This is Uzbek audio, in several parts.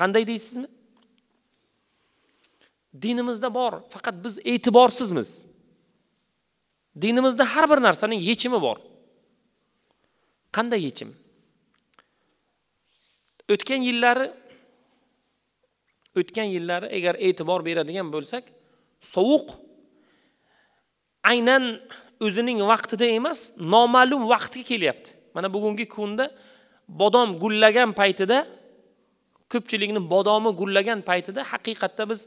qanday deysizmi dinimizda bor faqat biz e'tiborsizmiz dinimizda har bir narsaning yechimi bor qanday yechim o'tgan yillari o'tgan yillari agar e'tibor beradigan bo'lsak sovuq aynan o'zining vaqtida emas noma'lum vaqtga kelyapti mana bugungi kunda bodom gullagan paytida ko'pchilikni bodomi gullagan paytida haqiqatda biz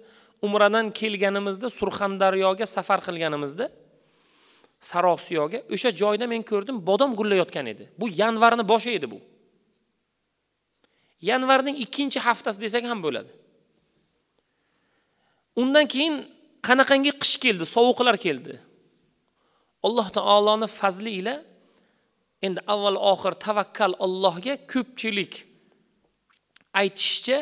umradan kelganimizda surxondaryoga safar qilganimizda sarosiyoga o'sha joyda men ko'rdim bodom gullayotgan edi bu yanvarni boshi edi bu yanvarning ikkinchi haftasi desak ham bo'ladi undan keyin qanaqangi qish keldi sovuqlar keldi alloh taoloni fazli ila endi avval oxir tavakkal allohga ko'pchilik aytishicha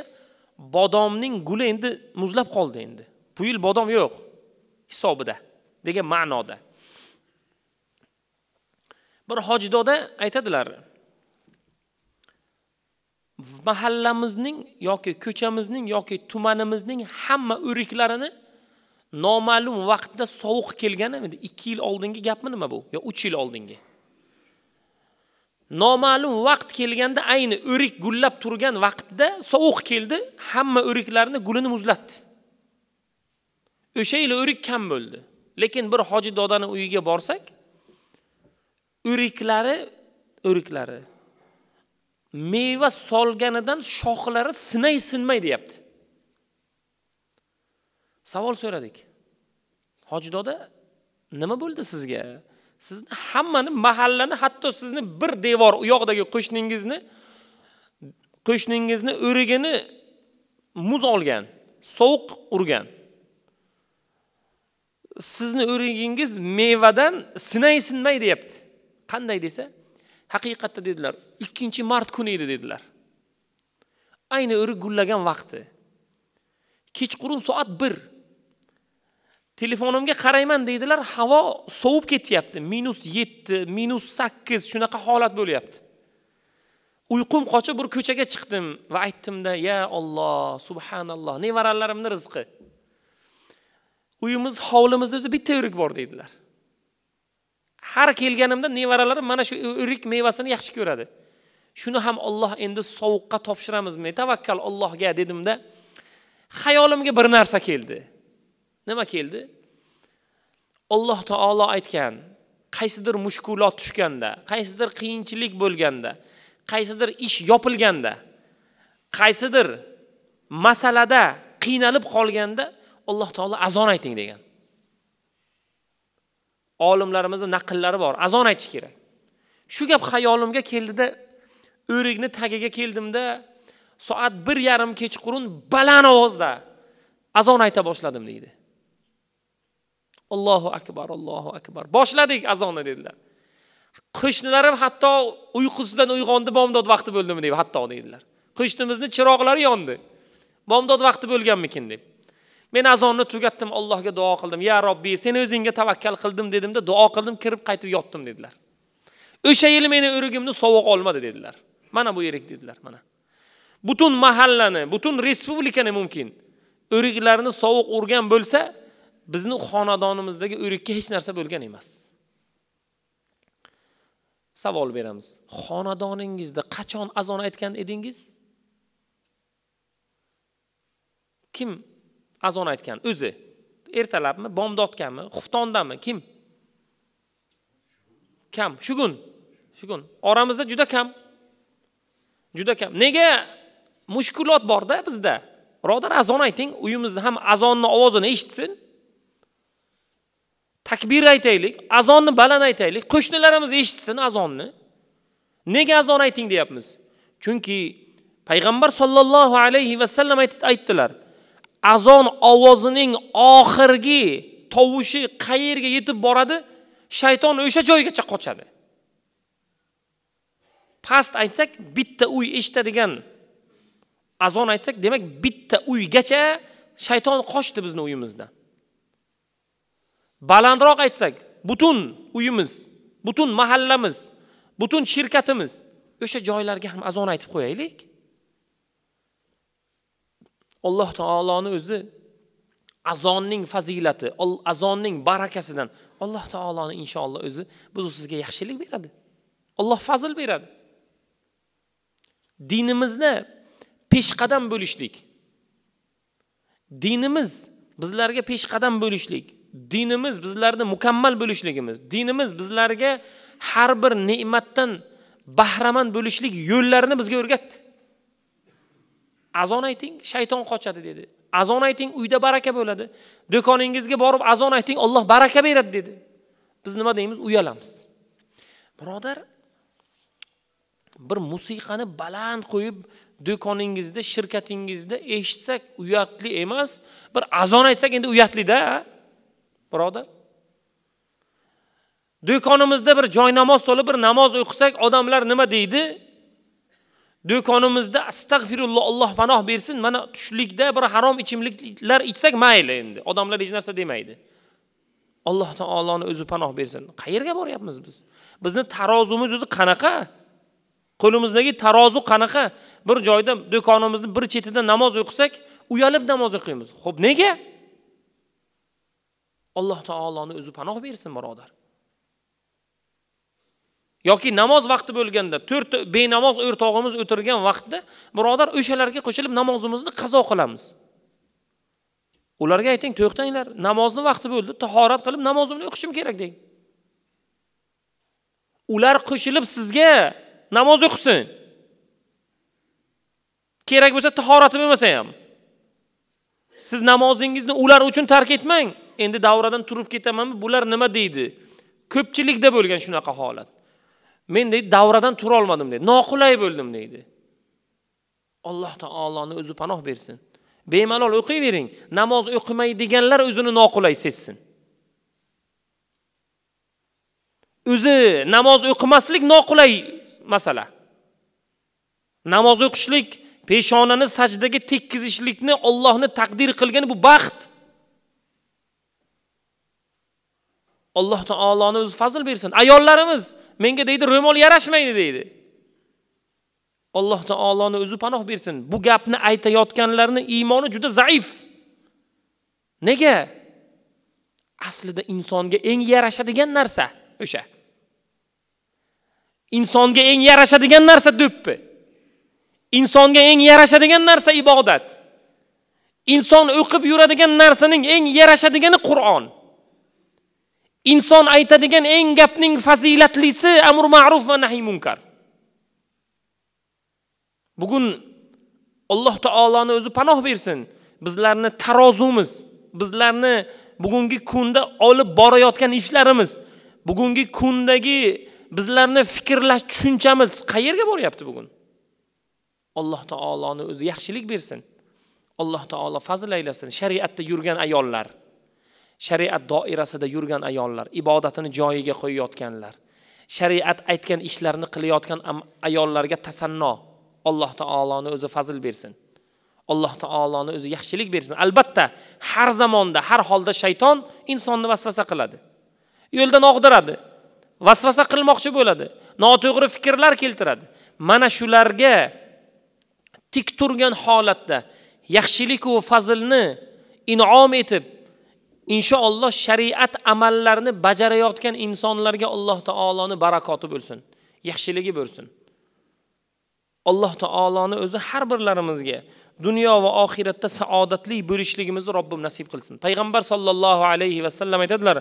bodomning guli endi muzlab qoldi endi bu yil bodom yo'q hisobida degan ma'noda bir hojidoda aytadilar mahallamizning yoki ko'chamizning yoki tumanimizning hamma o'riklarini noma'lum vaqtda sovuq kelgani ikki yil oldingi gapmi nima bu yo uch yil oldingi noma'lum vaqt kelganda ayni o'rik gullab turgan vaqtda sovuq keldi hamma o'riklarni gulini muzlatdi o'sha yili o'rik kam bo'ldi lekin bir hoji dodani uyiga borsak o'riklari o'riklari meva solganidan shoxlari sinay sinmay deyapti savol so'radik hoji doda nima bo'ldi sizga sizni hammani mahallani hatto sizni bir devor u yoqdagi qo'shningizni qo'shningizni o'rigini muz olgan sovuq urgan sizni o'rigingiz mevadan sinay sinmay deyapti qanday desa haqiqatda dedilar ikkinchi mart kuni edi dedilar ayni o'rik gullagan vaqti kechqurun soat bir telefonimga qarayman deydilar havo sovib ketyapti minus yetti minus sakkiz shunaqa holat bo'lyapti uyqum qochib bir ko'chaga chiqdim va aytdimda ya olloh subhanalloh nevaralarimni rizqi uyimiz hovlimizda o'zi bitta o'rik bor deydilar har kelganimda nevaralarim mana shu o'rik mevasini yaxshi ko'radi shuni ham olloh endi sovuqqa topshiramizmi tavakkal ollohga dedimda xayolimga bir narsa keldi nima keldi alloh taolo aytgan qaysidir mushkulot tushganda qaysidir qiyinchilik bo'lganda qaysidir ish yopilganda qaysidir masalada qiynalib qolganda alloh taolo azon ayting degan olimlarimizni naqllari bor azon aytish kerak shu gap xayolimga keldida o'rikni tagiga keldimda soat bir yarim kechqurun baland ovozda azon ayta boshladim deydi Allahu akbar Allahu akbar boshladik azonni dedilar qo'shnilari hatto uyqusidan uyg'ondi bomdod vaqti bo'ldimi deb hatto deydilar qo'shnimizni chiroqlari yondi bomdod vaqti bo'lganmikin deb men azonni tugatdim allohga duo qildim ya robbiy seni o'zingga tavakkal qildim dedimda duo qildim kirib qaytib yotdim dedilar o'sha yili meni urugimni sovuq olmadi dedilar mana bu yirik dedilar mana butun mahallani butun respublikani mumkin o'riklarni sovuq urgan bo'lsa bizni xonadonimizdagi o'rikka hech narsa bo'lgan emas savol beramiz xonadoningizda qachon azon aytgan edingiz kim azon aytgan o'zi ertalabmi bomdodgami xuftondami kim kam shugun shugun oramizda juda kam juda kam nega mushkulot borda bizda birodar azon ayting uyimizda ham azonni ovozini eshitsin takbir aytaylik azonni baland aytaylik qo'shnilarimiz eshitsin azonni nega azon ayting deyapmiz chunki payg'ambar sollallohu alayhi vasallam aytdilar azon ovozining oxirgi tovushi qayerga yetib boradi shayton o'sha joygacha qochadi past aytsak bitta uy eshitadigan azon aytsak demak bitta uygacha shayton qochdi bizni uyimizdan balandroq aytsak, butun uyimiz, butun mahallamiz, butun shirkatimiz o'sha joylarga ham azon aytib qo'yaylik. Alloh taoloni o'zi azonning fazilati, azonning barakasidan Alloh taoloni inshaalloh o'zi biz sizga yaxshilik beradi. Alloh fazil beradi. Dinimizni peshqadam bo'lishlik. Dinimiz bizlarga peshqadam bo'lishlik. dinimiz bizlarni mukammal bo'lishligimiz dinimiz bizlarga har bir ne'matdan bahramand bo'lishlik yo'llarini bizga o'rgatdi azon ayting shayton qochadi dedi azon ayting uyda baraka bo'ladi do'koningizga borib azon ayting olloh baraka beradi dedi biz nima deymiz uyalamiz birodar bir musiqani baland qo'yib do'koningizda shirkatingizda eshitsak uyatli emas bir azon aytsak endi uyatlida birodar do'konimizda bir joy namoz to'lib bir namoz o'qisak odamlar nima deydi do'konimizda astag'firulloh alloh panoh bersin mana tushlikda bir harom ichimliklar ichsak mayli endi odamlar hech narsa demaydi alloh taoloni o'zi panoh bersin qayerga boryapmiz biz bizni tarozimiz o'zi qanaqa qo'limizdagi tarozi qanaqa bir joyda do'konimizni bir chetida namoz o'qisak uyalib namoz o'qiymiz xo'p nega alloh taoloni o'zi panoh bersin birodar yoki namoz vaqti bo'lganda to'rt benamoz o'rtog'imiz o'tirgan vaqtda birodar o'shalarga qo'shilib namozimizni qazo qilamiz ularga ayting to'xtanglar namozni vaqti bo'ldi tahorat qilib namozimni o'qishim kerak deng ular qo'shilib sizga namoz o'qisin kerak bo'lsa tahorati bo'lmasa ham siz namozingizni ular uchun tark etmang endi davradan turib ketamanmi bular nima deydi ko'pchilikda bo'lgan shunaqa holat men deydi davradan tura olmadim deydi noqulay bo'ldim deydi alloh taoloni o'zi panoh bersin bemalol o'qiyvering namoz o'qimaydiganlar o'zini noqulay sezsin o'zi namoz o'qimaslik noqulay masala namoz o'qishlik peshonani sajdaga tekkizishlikni ollohni taqdir qilgani bu baxt Alloh taoloni o'zi fazl bersin. Ayollarimiz menga deydi ro'mol yarashmaydi deydi. Alloh taoloni o'zi panoh bersin. Bu gapni aytayotganlarning iymoni juda zaif. Nega? Aslida insonga eng yarashadigan narsa o'sha. Insonga eng yarashadigan narsa do'ppi. Insonga eng yarashadigan narsa ibodat. Inson o'qib yuradigan narsaning eng yarashadigani Qur'on. inson aytadigan eng gapning fazilatlisi amr ma'ruf va nahiy munkar bugun alloh taoloni o'zi panoh bersin bizlarni tarozumiz bizlarni bugungi kunda olib borayotgan ishlarimiz bugungi kundagi bizlarni fikrlash tushunchamiz qayerga boryapti bugun alloh taoloni o'zi yaxshilik bersin alloh taolo fazl aylasin shariatda yurgan ayollar shariat doirasida yurgan ayollar ibodatini joyiga qo'yayotganlar shariat aytgan ishlarni qilayotgan ayollarga tasanno alloh taoloni o'zi fazl bersin alloh taoloni o'zi yaxshilik bersin albatta har zamonda har holda shayton insonni vasvasa qiladi yo'ldan og'diradi vasvasa qilmoqchi bo'ladi noto'g'ri fikrlar keltiradi mana shularga tik turgan holatda yaxshiliku fazilni inom etib inshaalloh shariat amallarini bajarayotgan insonlarga alloh taoloni barakoti bo'lsin yaxshiligi bo'lsin alloh taoloni o'zi har birlarimizga dunyo va oxiratda saodatli bo'lishligimizni robbim nasib qilsin payg'ambar sollallohu alayhi vasallam aytadilar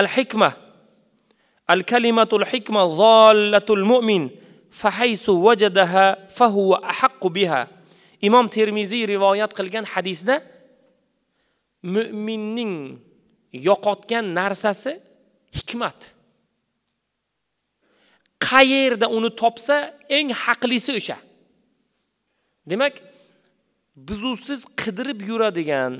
al hikma al kalimatul hikma zollatul mo'min fahaysu vajadaha fahuva ahaqqu biha imom termiziy rivoyat qilgan hadisda mo'minning yo'qotgan narsasi hikmat qayerda uni topsa eng haqlisi o'sha demak bizu siz qidirib yuradigan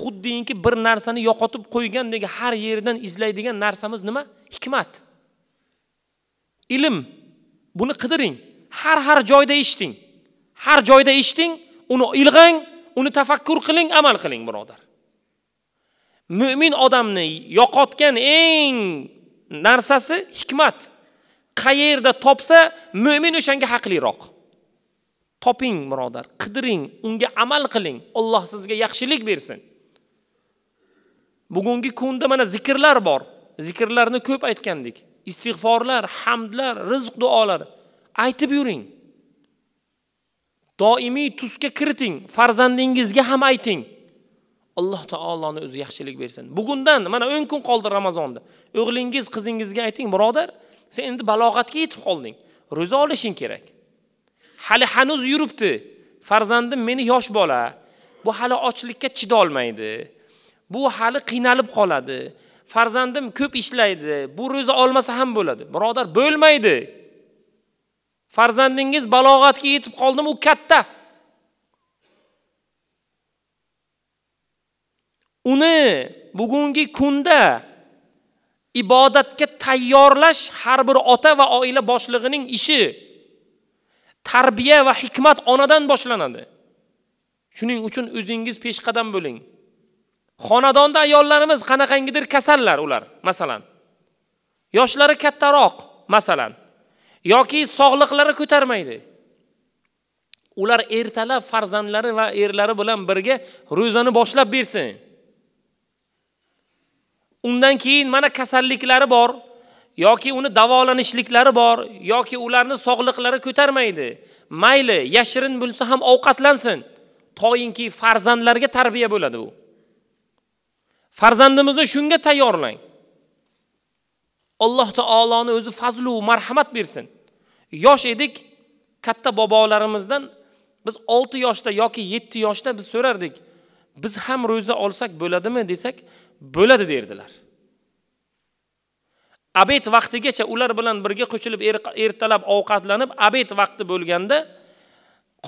xuddiki bir narsani yo'qotib qo'ygandek har yerdan izlaydigan narsamiz nima hikmat ilm buni qidiring har har joyda eshiting har joyda eshiting uni ilg'ang uni tafakkur qiling amal qiling birodar mo'min odamni yo'qotgan eng narsasi hikmat qayerda topsa mo'min o'shanga haqliroq toping birodar qidiring unga amal qiling olloh sizga yaxshilik bersin bugungi kunda mana zikrlar bor zikrlarni ko'p aytgandik istig'forlar hamdlar rizq duolari aytib yuring doimiy tusga kiriting farzandingizga ham ayting alloh taoloni o'zi yaxshilik bersin bugundan mana 10 kun qoldi ramazonda o'g'lingiz qizingizga ayting birodar sen endi balog'atga yetib qolding ro'za olishing kerak hali hanuz yuribdi farzandim meni yosh bola bu hali ochlikka chida olmaydi. bu hali qiynalib qoladi farzandim ko'p ishlaydi bu ro'za olmasa ham bo'ladi birodar bo'lmaydi farzandingiz balog'atga yetib qoldimi u katta uni bugungi kunda ibodatga tayyorlash har bir ota va oila boshlig'ining ishi tarbiya va hikmat onadan boshlanadi shuning uchun o'zingiz peshqadam bo'ling xonadonda ayollarimiz qanaqangidir kasallar ular masalan yoshlari kattaroq masalan yoki sog'liqlari ko'tarmaydi ular ertalab farzandlari va erlari bilan birga ro'zani boshlab bersin undan keyin mana kasalliklari bor yoki uni davolanishliklari bor yoki ularni sog'liqlari ko'tarmaydi mayli yashirin bo'lsa ham ovqatlansin toyinki farzandlarga tarbiya bo'ladi bu farzandimizni shunga tayyorlang alloh taoloni o'zi fazlu marhamat bersin yosh edik katta bobolarimizdan biz olti yoshda yoki yetti yoshda biz so'rardik biz ham ro'za olsak bo'ladimi desak bo'ladi derdilar abed vaqtigacha ular bilan birga qo'shilib er, ertalab ovqatlanib abed vaqti bo'lganda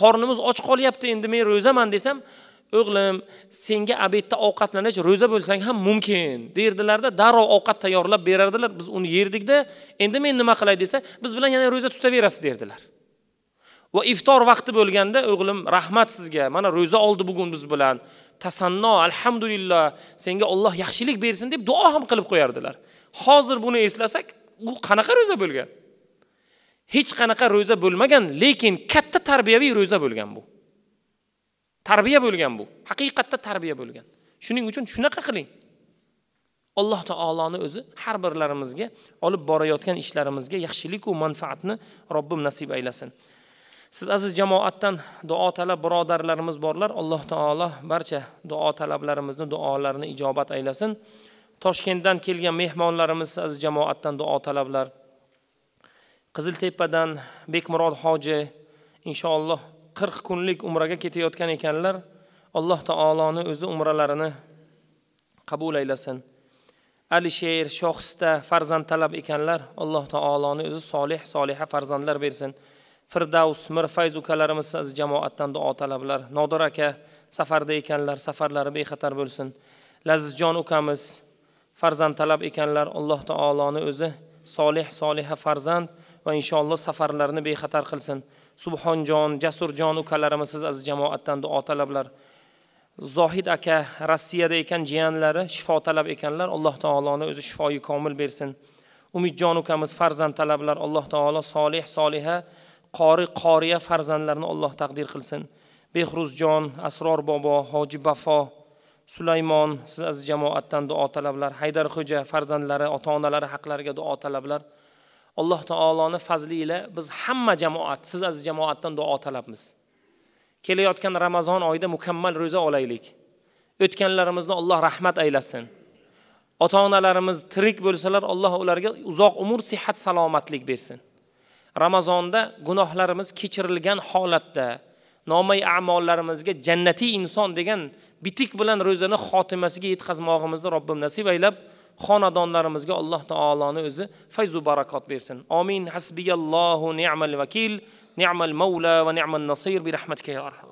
qornimiz och qolyapti endi men ro'zaman desam o'g'lim senga abedda ovqatlanish ro'za bo'lsang ham mumkin derdilarda darrov ovqat tayyorlab berardilar biz uni yerdikda endi men nima qilay desa biz bilan yana ro'za tutaverasiz derdilar va iftor vaqti bo'lganda o'g'lim rahmat sizga mana ro'za oldi bugun biz bilan tasanno alhamdulillah senga olloh yaxshilik bersin deb duo ham qilib qo'yardilar hozir buni eslasak u qanaqa ro'za bo'lgan hech qanaqa ro'za bo'lmagan lekin katta tarbiyaviy ro'za bo'lgan bu tarbiya bo'lgan bu haqiqatda tarbiya bo'lgan shuning uchun shunaqa qiling alloh taoloni o'zi har birlarimizga olib borayotgan ishlarimizga yaxshiliku manfaatni robbim nasib aylasin siz aziz jamoatdan duo talab birodarlarimiz borlar alloh taolo barcha duo talablarimizni duolarini ijobat aylasin toshkentdan kelgan mehmonlarimiz aziz jamoatdan duo talablar qiziltepadan bekmurod hoji inshaalloh qirq kunlik umraga ketayotgan ekanlar alloh taoloni o'zi umralarini qabul aylasin alisher shohista farzand talab ekanlar alloh taoloni o'zi solih soliha farzandlar bersin firdavs mir fayz ukalarimiz siz jamoatdan duo talablar nodir aka safarda ekanlar safarlari bexatar bo'lsin lazizjon ukamiz farzand talab ekanlar alloh taoloni o'zi solih soliha farzand va inshaalloh safarlarini bexatar qilsin subhonjon jasurjon ukalarimiz siz aziz jamoatdan duo talablar zohid aka rossiyada ekan jiyanlari shifo talab ekanlar alloh taoloni o'zi shifoyi komil bersin umidjon ukamiz farzand talablar alloh taolo solih soliha qori qoriya farzandlarini alloh taqdir qilsin behruzjon asror bobo hoji bafo sulaymon siz aziz jamoatdan duo talablar haydar xo'ja farzandlari ota onalari haqlariga duo talablar alloh taoloni fazli ila biz hamma jamoat siz aziz jamoatdan duo talabmiz kelayotgan ramazon oyida mukammal ro'za olaylik o'tganlarimizni alloh rahmat aylasin ota onalarimiz tirik bo'lsalar alloh ularga uzoq umr sihat salomatlik bersin ramazonda gunohlarimiz kechirilgan holatda nomay amollarimizga jannatiy inson degan bitik bilan ro'zani xotimasiga yetkazmog'imizni robbim nasib aylab xonadonlarimizga alloh taoloni o'zi fayzu barakot bersin omin hasbiyallohu ni'mal vakil ni'mal mavla va ni'mal nasir bi rahmatika ya arhamar